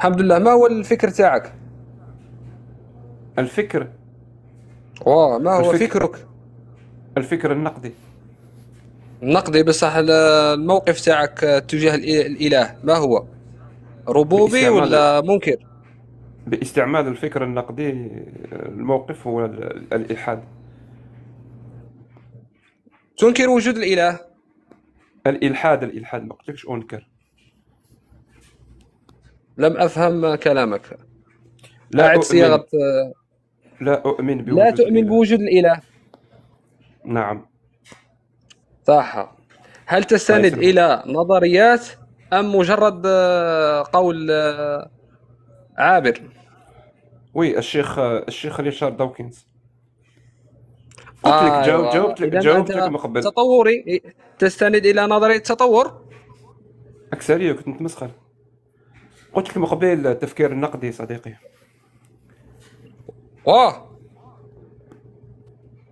الحمد لله ما هو الفكر تاعك الفكر واه ما هو الفكر. فكرك الفكر النقدي النقدي بصح الموقف تاعك تجاه الاله ما هو ربوبي ولا منكر باستعمال الفكر النقدي الموقف هو الالحاد تنكر وجود الاله الالحاد الالحاد ما قلتلكش انكر لم افهم كلامك لا أعد صياغه لا اؤمن بوجود لا تؤمن بوجود الاله نعم صح هل تستند طيب. الى نظريات ام مجرد آه، قول آه، عابر وي الشيخ الشيخ ريتشارد دوكنز قلت آه لك جاوب أيوة. جاوبت لك جاوبت لك مقبل تطوري تستند الى نظريه التطور اكثريه كنت متمسخر قلت لك من التفكير النقدي صديقي اه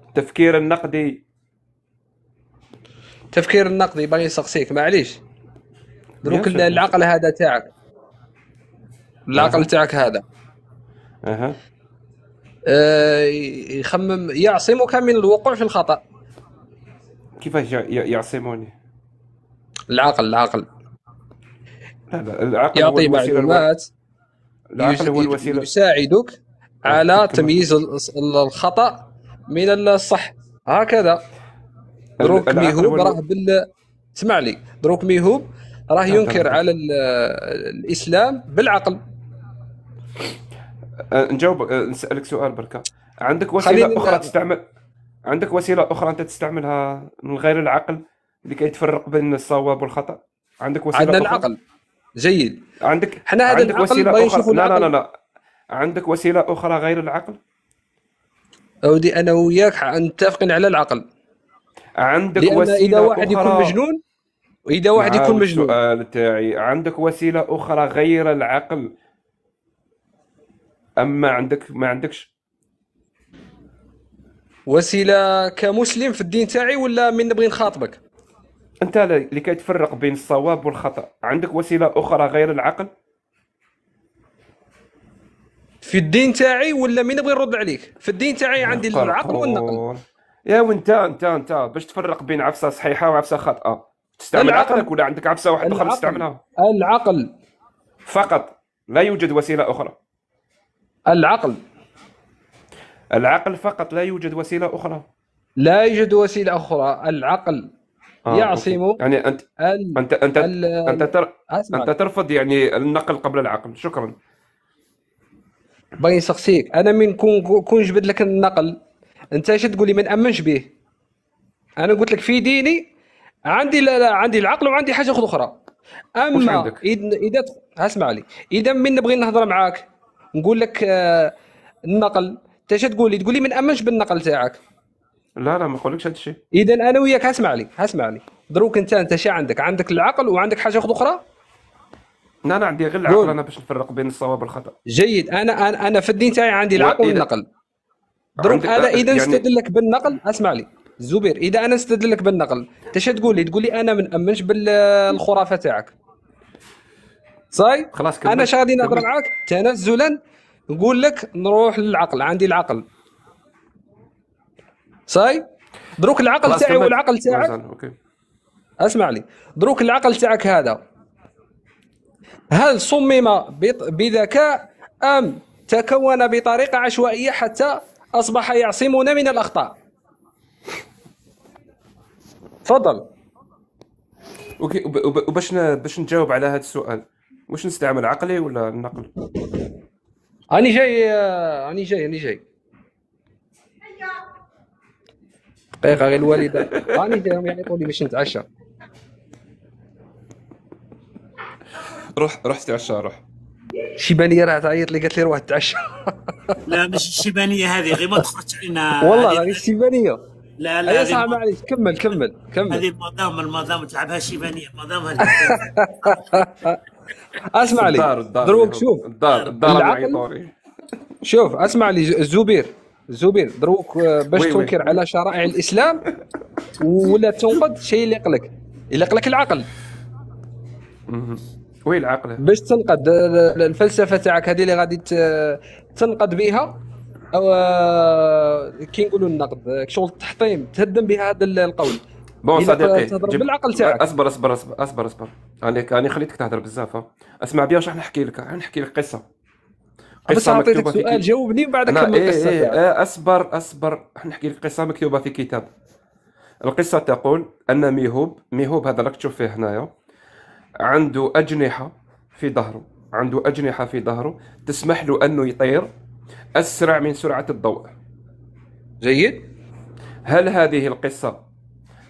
التفكير النقدي التفكير النقدي باغي يسقسيك معليش دروك العقل هذا تاعك العقل أه. تاعك هذا اها آه، يخمم يعصمك من الوقوع في الخطا كيفاش يعصموني العقل العقل العقل يعطي معلومات يساعدك على تمييز الخطا من الصح هكذا دروك ميهوب راه بال اسمع لي دروك ميهوب راه ينكر على الاسلام بالعقل أه، نجاوب أه، نسالك سؤال بركه عندك وسيله اخرى تستعمل عندك وسيله اخرى انت تستعملها من غير العقل لكي تفرق بين الصواب والخطا عندك وسيله عندنا العقل جيد عندك حنا هذا عندك العقل وسيله اخرى لا, لا لا لا عندك وسيله اخرى غير العقل اودي انا وياك متفقين على العقل عندك لأن وسيله اذا واحد أخرى... نعم، يكون مجنون واذا واحد يكون مجنون السؤال تاعي عندك وسيله اخرى غير العقل اما عندك ما عندكش وسيله كمسلم في الدين تاعي ولا من نبغي نخاطبك انت لكي تفرق بين الصواب والخطا عندك وسيله اخرى غير العقل في الدين تاعي ولا مين بغي نرد عليك في الدين تاعي عندي العقل والنقل يا وانت انت انت باش تفرق بين عفسه صحيحه وعفسه خاطئه تستعمل العقل. عقلك ولا عندك عفسه واحده اخرى تستعملها العقل فقط لا يوجد وسيله اخرى العقل العقل فقط لا يوجد وسيله اخرى لا يوجد وسيله اخرى العقل آه يعصم أوكي. يعني انت ال... انت انت ال... انت, تر... آه، انت ترفض يعني النقل قبل العقل شكرا باغي نسقسيك انا من كون كون جبد لك النقل انت اش تقول لي ما نامنش به انا قلت لك في ديني عندي لا لا عندي العقل وعندي حاجه اخرى اما اذا اسمع لي اذا من نبغي نهضر معاك نقول لك آه النقل انت اش تقول لي تقول لي ما نامنش بالنقل تاعك لا لا ما نقولكش هذا الشيء اذا انا وياك اسمع لي اسمع لي دروك انت انت شي عندك عندك العقل وعندك حاجه اخرى لا انا عندي غير العقل انا باش نفرق بين الصواب والخطا جيد انا انا, أنا في الدين تاعي عندي العقل والنقل دروك انا اذا يعني... استدلك بالنقل اسمع لي زبير اذا انا استدلك بالنقل انت شنو تقول لي تقول لي انا ما نامنش بالخرافه تاعك صاي خلاص كمان. انا شادي نهضر معاك تنزلا نقول لك نروح للعقل عندي العقل صاي دروك العقل تاعي والعقل تاعك اسمع لي دروك العقل تاعك هذا هل صمم بذكاء ام تكون بطريقه عشوائيه حتى اصبح يعصمنا من الاخطاء تفضل اوكي وباش باش نجاوب على هذا السؤال واش نستعمل عقلي ولا النقل؟ راني جاي راني آه، جاي راني جاي دقيقه غير الوالده راني دايرهم يعيطوا لي باش نتعشى روح روح تعشى روح شيبانيه راه تعيط لي قالت لي روح تعشى لا ماشي الشيبانيه هذه غير ما تخرجش علينا والله غير الشيبانيه لا لا يا أيوة، صاحبي معليش كمل كمل كمل هذه المدام المدام تلعبها شيبانيه المدام اسمع لي دروك شوف الدار الدار شوف اسمع لي الزبير زبير دروك آه، باش تنكر على شرائع الاسلام ولا تنقد شيء اللي قلك اللي قلك العقل وي العقل باش تنقد آه، الفلسفه تاعك هذه اللي غادي تنقد بها او آه، كي نقولوا النقد شغل التحطيم تهدم بها هذا القول بون صديقي تهضر بالعقل تاعك اصبر اصبر اصبر اصبر اصبر انا خليتك تهضر بزاف اسمع بيا واش راح نحكي لك راح نحكي لك قصه بس عطيتك سؤال جاوبني وبعد كمل القصه إيه إيه إيه اصبر اصبر نحكي لك قصه مكتوبه في كتاب القصه تقول ان ميهوب ميهوب هذا راك تشوف فيه هنايا عنده اجنحه في ظهره عنده اجنحه في ظهره تسمح له انه يطير اسرع من سرعه الضوء جيد هل هذه القصه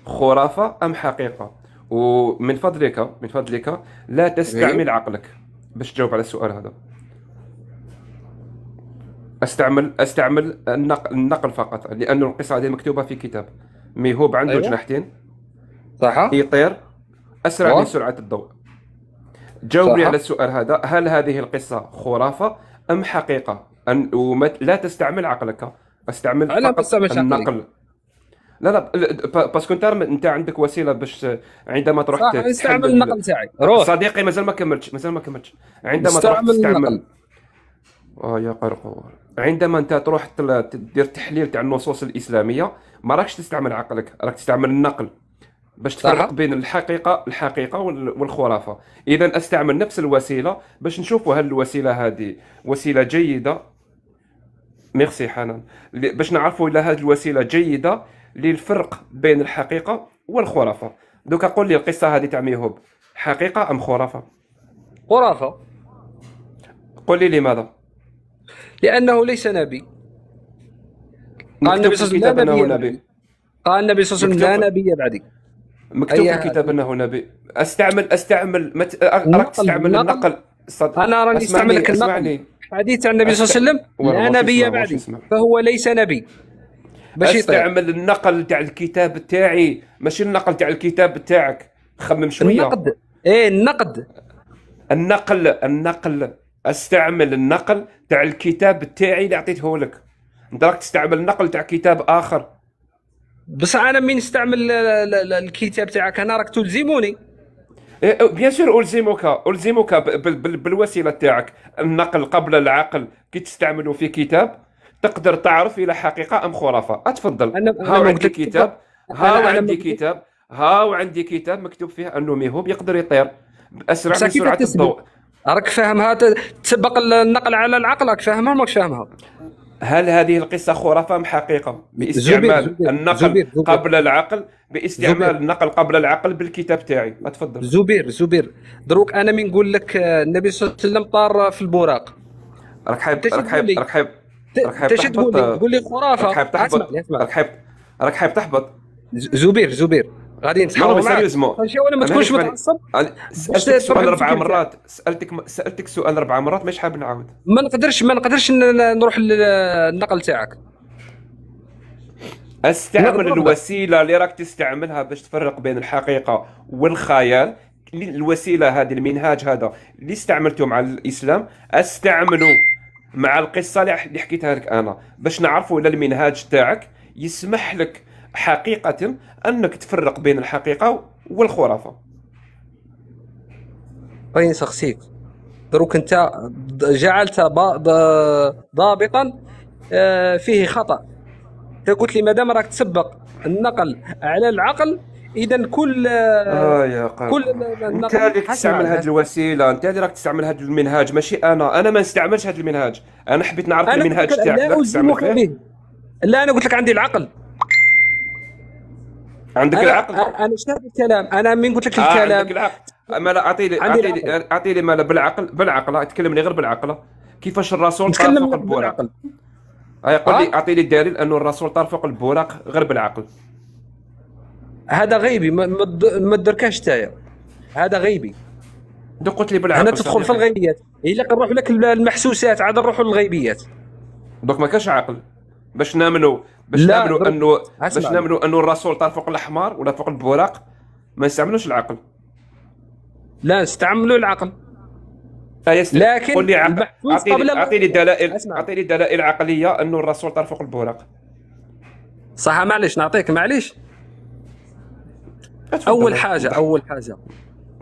خرافه ام حقيقه ومن فضلك من فضلك لا تستعمل عقلك باش تجاوب على السؤال هذا استعمل استعمل النقل, النقل فقط لانه القصه هذه مكتوبه في كتاب ميهوب عنده أيوة. جناحتين صح يطير اسرع من سرعه الضوء جاوبني على السؤال هذا هل هذه القصه خرافه ام حقيقه أن ومت... لا تستعمل عقلك استعمل أنا فقط النقل لا لا باسكو انت انت عندك وسيله باش عندما تروح صح استعمل النقل تاعي روح صديقي مازال ما كملتش مازال ما كملتش عندما تروح تستعمل النقل. اه يا قرقور عندما انت تروح تدير تحليل تاع النصوص الاسلاميه ما راكش تستعمل عقلك راك تستعمل النقل باش تفرق بين الحقيقه الحقيقه والخرافه اذا استعمل نفس الوسيله باش نشوفوا هل الوسيله هذه وسيله جيده ميرسي حنان باش نعرفوا الا هذه الوسيله جيده للفرق بين الحقيقه والخرافه دوكا قول لي القصه هذه تاع ميهوب حقيقه ام خرافه خرافه قول لي لماذا لأنه ليس نبي قال النبي صلى الله عليه وسلم نبي قال النبي صلى الله عليه وسلم لا نبي بعدي مكتوب في الكتاب انه نبي استعمل استعمل مت... اراك تستعمل نقل. النقل صد... انا راني استعمل لك النقل حديث عن النبي صلى الله عليه وسلم لا نبي بعدي فهو ليس نبي باش استعمل النقل تاع الكتاب تاعي ماشي النقل تاع الكتاب تاعك خمم شويه النقد ايه النقد النقل النقل استعمل النقل تاع الكتاب تاعي اللي عطيته لك انت راك تستعمل النقل تاع كتاب اخر بصح انا من استعمل الكتاب تاعك انا راك تلزموني إيه، إيه، بيان سور الزمك الزمك بالوسيله تاعك النقل قبل العقل كي تستعمله في كتاب تقدر تعرف الى حقيقه ام خرافه اتفضل أنا هاو أنا عندي كتاب هاو عندي كتاب هاو عندي كتاب مكتوب فيه انه ميهوب يقدر يطير اسرع من سرعه الضوء راك فاهمها تسبق النقل على العقل راك فاهمها ماكش فاهمها هل هذه القصة خرافة أم حقيقة باستعمال زبير زبير النقل زبير زبير قبل العقل باستعمال زبير النقل قبل العقل بالكتاب تاعي تفضل زبير زبير دروك أنا من نقول لك آه، النبي صلى الله عليه وسلم طار في البراق راك حايب راك حايب راك حايب انت تقول لي تقول لي خرافه راك حايب تحبط راك حايب راك حايب تحبط زبير زبير غادي نتحاول سيريوزمون ولا ما تكونش متعصب سالتك سؤال اربع مرات سالتك سالتك سؤال اربع مرات مش حاب نعاود ما نقدرش ما نقدرش نروح للنقل تاعك استعمل الوسيله اللي راك تستعملها باش تفرق بين الحقيقه والخيال الوسيله هذه المنهاج هذا اللي استعملته مع الاسلام استعمله مع القصه اللي حكيتها لك انا باش نعرفوا الا المنهاج تاعك يسمح لك حقيقة أنك تفرق بين الحقيقة والخرافة أين شخصيك دروك أنت جعلت ضابطا آه، فيه خطأ قلت لي مادام راك تسبق النقل على العقل اذا كل آه يا كل انت اللي تستعمل هذه الوسيله انت اللي راك تستعمل هذا المنهاج ماشي انا انا ما نستعملش هذا المنهاج انا حبيت نعرف المنهاج تاعك لا, لا انا قلت لك عندي العقل عندك العقل انا شاف الكلام انا من قلت لك آه، الكلام آه عندك العقل ما لا اعطيني لي ما لا بالعقل بالعقل تكلمني غير بالعقل كيفاش الرسول طار فوق اي آه، يقول لي آه؟ اعطيني لي الدليل انه الرسول طار فوق البوراق غير بالعقل هذا غيبي ما تدركهش تايا هذا غيبي دوك قلت لي بالعقل انا تدخل في الغيبيات الا نروح لك المحسوسات عاد نروحوا للغيبيات دوك ما كاش عقل باش نامنوا باش نامنوا انه باش نامنوا انه الرسول طار فوق الاحمر ولا فوق البراق ما نستعملوش العقل لا استعملوا العقل آه، لكن قول لي عقل اعطيني اعطيني دلائل اعطيني دلائل عقليه انه الرسول طار فوق البراق صح معليش نعطيك معليش اول حاجه اول حاجه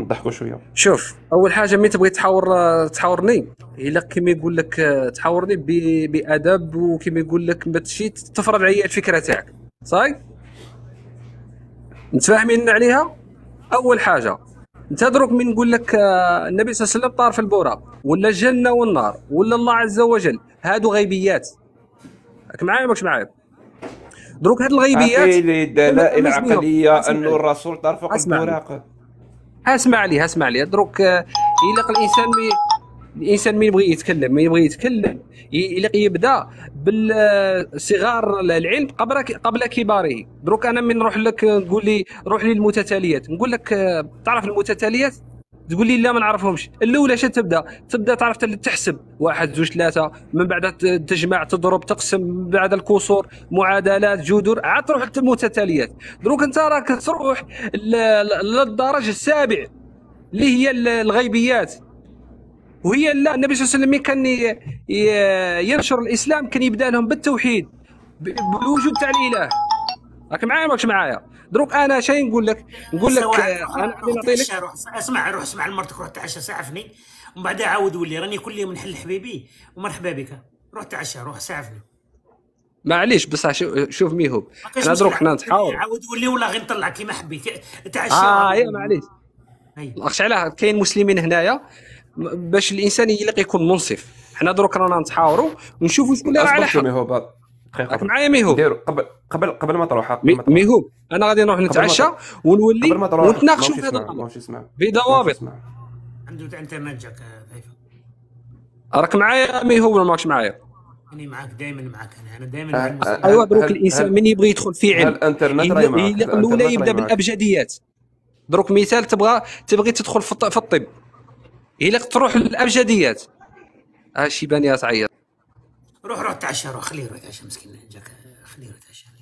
نضحكوا شويه شوف اول حاجه مين تبغي تحاور تحاورني الا كيما يقول لك تحاورني بادب وكيما يقول لك ما تمشي تفرض عليا الفكره تاعك صاي متفاهمين عليها اول حاجه انت دروك من نقول لك النبي صلى الله عليه وسلم طار في البوره ولا الجنه والنار ولا الله عز وجل هادو غيبيات راك معايا ماكش معايا دروك هاد الغيبيات هذه دلائل عقليه انه الرسول طار فوق البراق اسمع لي اسمع لي دروك يلق الانسان مي الانسان مين يبغي يتكلم مين يبغي يتكلم يلق يبدا بالصغار العلم قبل قبل كباره دروك انا من نروح لك نقول لي روح لي المتتاليات نقول لك تعرف المتتاليات تقول لي لا ما نعرفهمش الاولى شنو تبدا تبدا تعرف تحسب واحد زوج ثلاثه من بعد تجمع تضرب تقسم من بعد الكسور معادلات جذور عاد تروح المتتاليات دروك انت راك تروح للدرج السابع اللي هي الغيبيات وهي لا النبي صلى الله عليه وسلم كان ينشر الاسلام كان يبدا لهم بالتوحيد بالوجود تاع الاله راك معايا ماكش معايا دروك انا شي نقول لك نقول لك آه، انا لك اسمع روح اسمع لمرتك روح تعشى ساعفني ومن بعد عاود ولي راني كل يوم نحل حبيبي ومرحبا بك روح تعشى روح ساعفني معليش بصح شوف ميهوب انا دروك حنا نتحاور عاود ولي ولا غير نطلع كيما حبيت تعشى اه يا معليش اخش علاه كاين مسلمين هنايا باش الانسان يلقى يكون منصف حنا دروك رانا نتحاوروا ونشوفوا شكون اللي على حق دقيقه معايا ميهو ديرو قبل قبل قبل ما تروح ميهو انا غادي نروح نتعشى ونولي ونتناقشوا في هذا الامر بضوابط عنده انت ما جاك آه، راك معايا ميهو ولا ماكش معايا؟ انا معاك دائما معاك انا انا دائما ايوا دروك الانسان من يبغي يدخل في علم الانترنت راه معاك الاولى يبدا بالابجديات دروك مثال تبغى تبغي تدخل في الطب الا تروح للابجديات يبان يا تعيط روح روح تعشى روح خليه يروح يتعشى مسكين جاك خليه يروح يتعشى